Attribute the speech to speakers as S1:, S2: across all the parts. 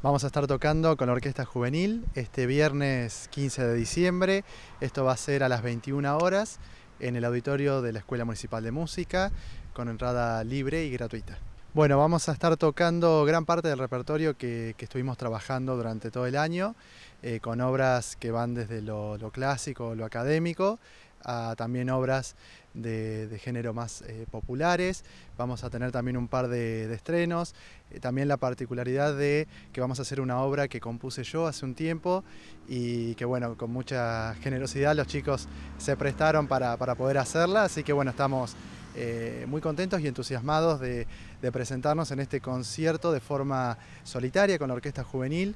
S1: Vamos a estar tocando con la Orquesta Juvenil este viernes 15 de diciembre. Esto va a ser a las 21 horas en el auditorio de la Escuela Municipal de Música con entrada libre y gratuita. Bueno, vamos a estar tocando gran parte del repertorio que, estuvimos trabajando durante todo el año, eh, con obras que van desde lo clásico, lo académico, a también obras de, género más eh, populares. Vamos a tener también un par de, estrenos. Eh, también la particularidad de que vamos a hacer una obra que compuse yo hace un tiempo y que bueno, con mucha generosidad los chicos se prestaron para, poder hacerla. Así que bueno, estamos eh, muy contentos y entusiasmados de, presentarnos en este concierto de forma solitaria con la Orquesta Juvenil,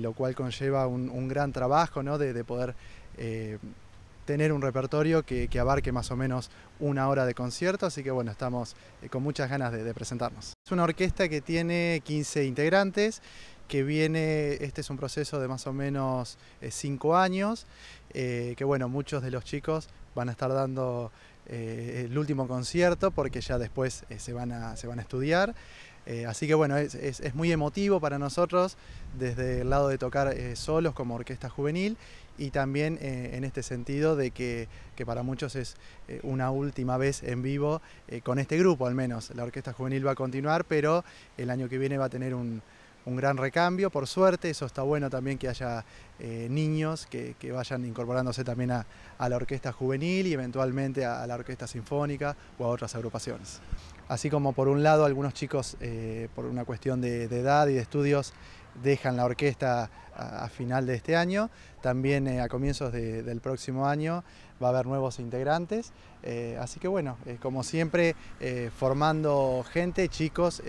S1: lo cual conlleva un, gran trabajo ¿no? de, poder tener un repertorio que, abarque más o menos una hora de concierto, así que bueno, estamos eh, con muchas ganas de, presentarnos. Es una orquesta que tiene 15 integrantes, que viene, este es un proceso de más o menos 5 eh, años, eh, que bueno, muchos de los chicos van a estar dando el último concierto porque ya después se, van a, se van a estudiar. Eh, así que bueno, es, muy emotivo para nosotros desde el lado de tocar eh, solos como orquesta juvenil y también eh, en este sentido de que, para muchos es una última vez en vivo con este grupo al menos. La orquesta juvenil va a continuar, pero el año que viene va a tener un, gran recambio, por suerte, eso está bueno también que haya niños que, vayan incorporándose también a, la orquesta juvenil y eventualmente a la orquesta sinfónica o a otras agrupaciones así como por un lado algunos chicos eh, por una cuestión de, edad y de estudios dejan la orquesta a, final de este año, también eh, a comienzos del próximo año va a haber nuevos integrantes, eh, así que bueno, como siempre formando gente, chicos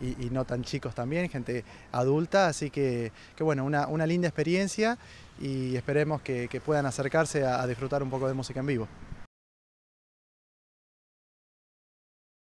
S1: y, no tan chicos también, gente adulta, así que, bueno, una, linda experiencia y esperemos que, puedan acercarse a disfrutar un poco de música en vivo.